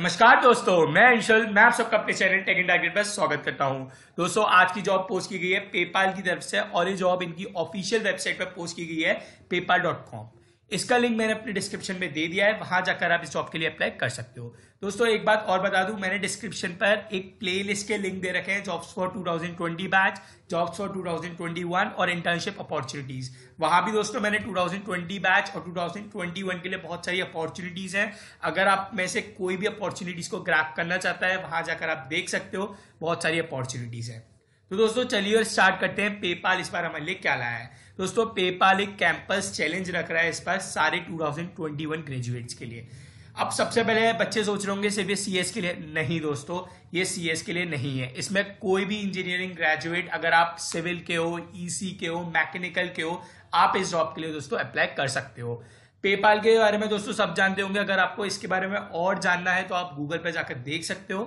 नमस्कार दोस्तों मैं इंशल मैं आप सबका अपने चैनल टेक एंड टारगेट पर स्वागत करता हूं दोस्तों आज की जॉब पोस्ट की गई है पेपाल की तरफ से और ये जॉब इनकी ऑफिशियल वेबसाइट पर पोस्ट की गई है पेपाल डॉट कॉम इसका लिंक मैंने अपने डिस्क्रिप्शन में दे दिया है वहां जाकर आप इस जॉब के लिए अप्लाई कर सकते हो दोस्तों एक बात और बता दूं मैंने डिस्क्रिप्शन पर एक प्लेलिस्ट के लिंक दे रखे हैं jobs for 2020 batch jobs for 2021 और इंटर्नशिप अपॉर्चुनिटीज वहां भी दोस्तों मैंने 2020 बैच और 2021 के लिए बहुत सारी अपॉर्चुनिटीज हैं अगर आप में से कोई भी अपॉर्चुनिटीज को ग्राफ करना चाहता है वहां जाकर आप देख सकते हो बहुत सारी अपॉर्चुनिटीज है तो दोस्तों चलिए और स्टार्ट करते हैं पेपाल इस बार हमारे लिए क्या लाया है दोस्तों पेपाल एक कैंपस चैलेंज रख रहा है इस बार सारे 2021 ग्रेजुएट्स के लिए अब सबसे पहले बच्चे सोच रहे होंगे सिर्फ ये सीएस के लिए नहीं दोस्तों ये सीएस के लिए नहीं है इसमें कोई भी इंजीनियरिंग ग्रेजुएट अगर आप सिविल के हो ईसी e के हो मैकेनिकल के हो आप इस जॉब के लिए दोस्तों अप्लाई कर सकते हो पेपाल के बारे में दोस्तों सब जानते होंगे अगर आपको इसके बारे में और जानना है तो आप गूगल पर जाकर देख सकते हो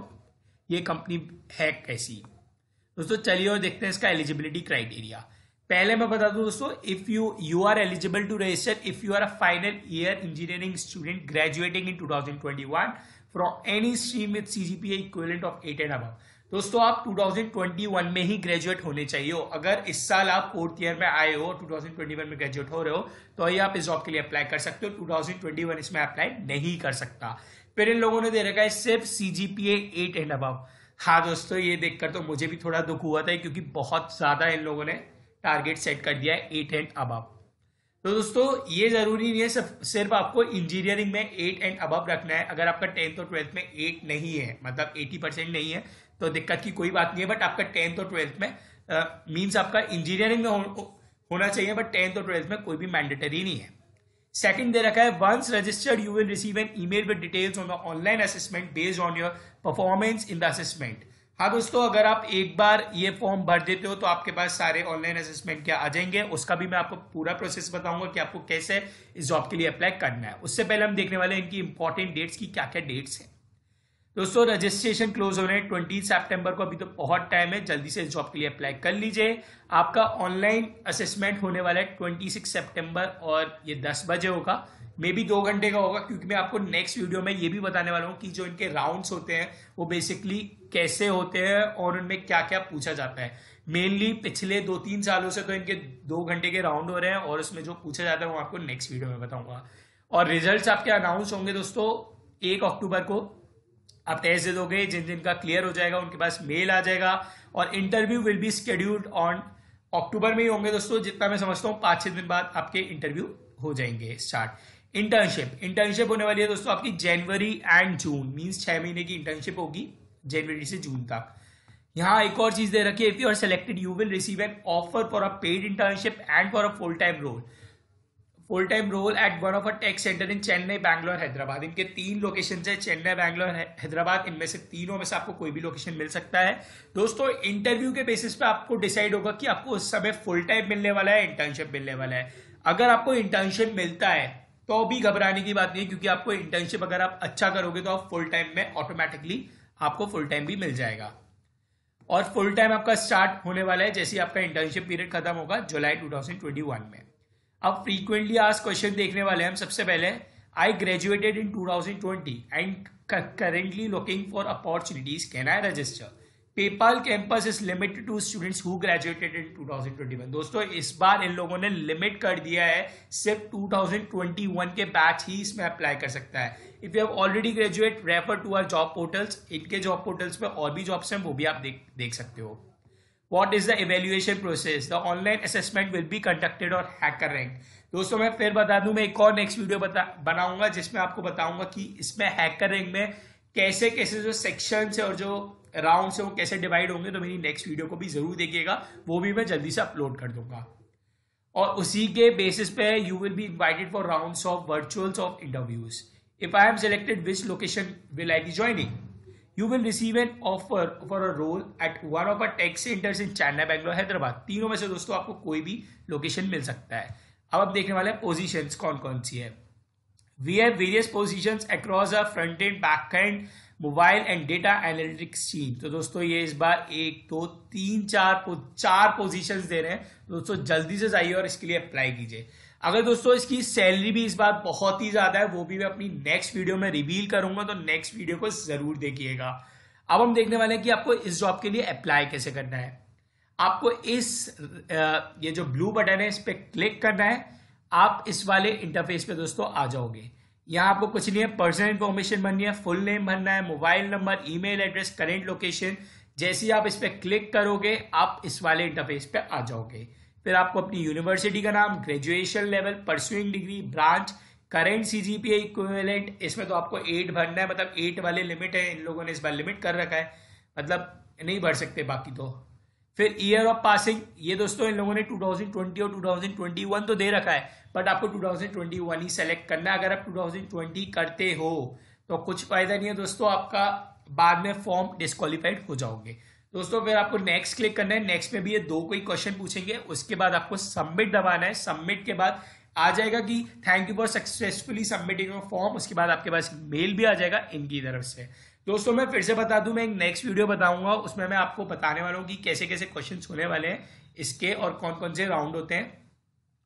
ये कंपनी है कैसी दोस्तों चलिए और देखते हैं इसका एलिजिबिलिटी क्राइटेरिया पहले मैं बता दूं दोस्तों if you you are eligible to register if you are a final year engineering student graduating in 2021 from any stream with CGPA equivalent of eight and अब दोस्तों आप 2021 में ही ग्रेजुएट होने चाहिए हो अगर इस साल आप फोर्थ ईयर में आए हो 2021 में ग्रेजुएट हो रहे हो तो ये आप इस जॉब के लिए अप्लाई कर सकते हो 2021 इसमें अप्लाई नहीं कर सकता फिर इन लोगों ने दे रखा है सिर्फ C G eight and above हाँ दोस्तों ये देखकर तो मुझे भी थोड़ा दुख हुआ था क्योंकि बहुत ज़्यादा इन लोगों ने टारगेट सेट कर दिया है एट एंड अब तो दोस्तों ये ज़रूरी नहीं है सिर्फ आपको इंजीनियरिंग में एट एंड अब रखना है अगर आपका टेंथ और ट्वेल्थ में एट नहीं है मतलब एटी परसेंट नहीं है तो दिक्कत की कोई बात नहीं है बट आपका टेंथ और ट्वेल्थ में मीन्स uh, आपका इंजीनियरिंग में हो, होना चाहिए बट टेंथ और ट्वेल्थ में कोई भी मैंडेटरी नहीं है सेकंड दे रखा है once registered you will receive an email with details on the online assessment based on your performance in the assessment हाँ दोस्तों अगर आप एक बार ये फॉर्म भर देते हो तो आपके पास सारे ऑनलाइन असेसमेंट क्या आ जाएंगे उसका भी मैं आपको पूरा प्रोसेस बताऊंगा कि आपको कैसे इस जॉब के लिए अप्लाई करना है उससे पहले हम देखने वाले हैं इनकी इंपॉर्टेंट डेट्स की क्या क्या डेट्स हैं दोस्तों रजिस्ट्रेशन क्लोज हो रहे हैं ट्वेंटी सेप्टेम्बर को अभी तो बहुत टाइम है जल्दी से जॉब के लिए अप्लाई कर लीजिए आपका ऑनलाइन असेसमेंट होने वाला है ट्वेंटी सिक्स सेप्टेम्बर और ये दस बजे होगा मे बी दो घंटे का होगा क्योंकि मैं आपको नेक्स्ट वीडियो में ये भी बताने वाला हूँ कि जो इनके राउंड्स होते हैं वो बेसिकली कैसे होते हैं और उनमें क्या क्या पूछा जाता है मेनली पिछले दो तीन सालों से तो इनके दो घंटे के राउंड हो रहे हैं और उसमें जो पूछा जाता है वो आपको नेक्स्ट वीडियो में बताऊंगा और रिजल्ट आपके अनाउंस होंगे दोस्तों एक अक्टूबर को आप टेस्ट दे दोगे जिन दिन का क्लियर हो जाएगा उनके पास मेल आ जाएगा और interview will be scheduled on October में ही होंगे दोस्तों जितना मैं समझता हूँ पाँच छः दिन बाद आपके इंटरव्यू हो जाएंगे स्टार्ट इंटर्नशिप इंटर्नशिप होने वाली है दोस्तों आपकी जनवरी एंड जून मीन्स छः महीने की इंटर्नशिप होगी जनवरी से जून तक यहाँ एक और चीज़ दे रखी है if you are selected you will receive an offer for a paid internship and for a full time role full time role at one of a tech center in Chennai Bangalore Hyderabad इनके तीन लोकेशन है चेन्नई बैंगलोर हैदराबाद इनमें से तीनों में से आपको कोई भी लोकेशन मिल सकता है दोस्तों इंटरव्यू के बेसिस पे आपको डिसाइड होगा कि आपको उस समय फुल टाइम मिलने वाला है इंटर्नशिप मिलने वाला है अगर आपको इंटर्नशिप मिलता है तो भी घबराने की बात नहीं क्योंकि आपको इंटर्नशिप अगर आप अच्छा करोगे तो आप फुल टाइम में ऑटोमेटिकली आपको फुल टाइम भी मिल जाएगा और फुल टाइम आपका स्टार्ट होने वाला है जैसे आपका इंटर्नशिप पीरियड खत्म होगा जुलाई 2021 में अब फ्रीक्वेंटली आज क्वेश्चन देखने वाले हैं हम सबसे पहले I graduated in 2020 and currently looking for opportunities can I register PayPal campus is limited to students who graduated in 2021 दोस्तों इस बार इन लोगों ने लिमिट कर दिया है सिर्फ 2021 के बैच ही इसमें अप्लाई कर सकता है if you have already graduate refer to our job portals इनके जॉब पोर्टल्स पे और भी जॉब्स हैं वो भी आप देख देख सकते हो What is the evaluation process? The online assessment will be conducted on rank दोस्तों मैं फिर बता दूं मैं एक और नेक्स्ट वीडियो बता बनाऊंगा जिसमें आपको बताऊंगा कि इसमें हैकर रैंक में कैसे कैसे जो सेक्शन है और जो राउंड है वो कैसे डिवाइड होंगे तो मेरी नेक्स्ट वीडियो को भी जरूर देखिएगा वो भी मैं जल्दी से अपलोड कर दूंगा और उसी के बेसिस पे you will be invited for round of virtuals of interviews if I am selected which location will I be joining you will receive an offer for a role at one of a tech centers in Chennai Bangalore Hyderabad तीनों में से दोस्तों आपको कोई भी location मिल सकता है अब आप देखने वाले पोजिशन कौन कौन सी है we have various position across a front end back end mobile and data analytics team तो दोस्तों ये इस बार एक दो तीन चार चार पोजिशन दे रहे हैं दोस्तों जल्दी से जाइए और इसके लिए अप्लाई कीजिए अगर दोस्तों इसकी सैलरी भी इस बार बहुत ही ज़्यादा है वो भी मैं अपनी नेक्स्ट वीडियो में रिवील करूंगा तो नेक्स्ट वीडियो को ज़रूर देखिएगा अब हम देखने वाले हैं कि आपको इस जॉब के लिए अप्लाई कैसे करना है आपको इस ये जो ब्लू बटन है इस पर क्लिक करना है आप इस वाले इंटरफेस पे दोस्तों आ जाओगे यहाँ आपको कुछ नहीं है पर्सनल इन्फॉर्मेशन भरनी है फुल नेम भरना है mobile number email address current location जैसे ही आप इस पर क्लिक करोगे आप इस वाले इंटरफेस पे आ जाओगे फिर आपको अपनी यूनिवर्सिटी का नाम graduation level pursuing degree branch current C G P equivalent इसमें तो आपको एट भरना है मतलब एट वाले लिमिट है इन लोगों ने इस बार लिमिट कर रखा है मतलब नहीं भर सकते बाकी तो फिर ईयर ऑफ पासिंग ये दोस्तों इन लोगों ने 2020 और 2021 तो दे रखा है बट आपको 2021 ही सेलेक्ट करना है अगर आप 2020 करते हो तो कुछ फायदा नहीं है दोस्तों आपका बाद में फॉर्म डिस्कालीफाइड हो जाओगे दोस्तों फिर आपको नेक्स्ट क्लिक करना है नेक्स्ट में भी ये दो कोई क्वेश्चन पूछेंगे उसके बाद आपको सबमिट दबाना है सबमिट के बाद आ जाएगा कि thank you for successfully submitting form उसके बाद आपके पास मेल भी आ जाएगा इनकी तरफ से दोस्तों मैं फिर से बता दूं मैं एक नेक्स्ट वीडियो बताऊंगा उसमें मैं आपको बताने वाला हूँ कि कैसे कैसे क्वेश्चन होने वाले हैं इसके और कौन कौन से राउंड होते हैं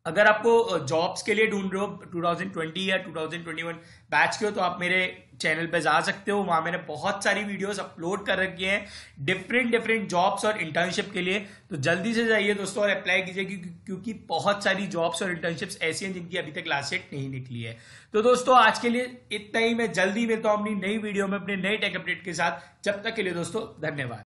अगर आपको जॉब्स के लिए ढूंढ रहे हो 2020 या 2021 बैच के हो तो आप मेरे चैनल पे जा सकते हो वहां मैंने बहुत सारी वीडियोस अपलोड कर रखी हैं डिफरेंट डिफरेंट जॉब्स और इंटर्नशिप के लिए तो जल्दी से जाइए दोस्तों और अप्लाई कीजिए क्योंकि बहुत सारी जॉब्स और इंटर्नशिप्स ऐसी हैं जिनकी अभी तक लास्ट डेट नहीं निकली है तो दोस्तों आज के लिए इतना ही मैं जल्दी मिलता हूँ अपनी नई वीडियो में अपने नए टेक अपडेट के साथ जब तक के लिए दोस्तों धन्यवाद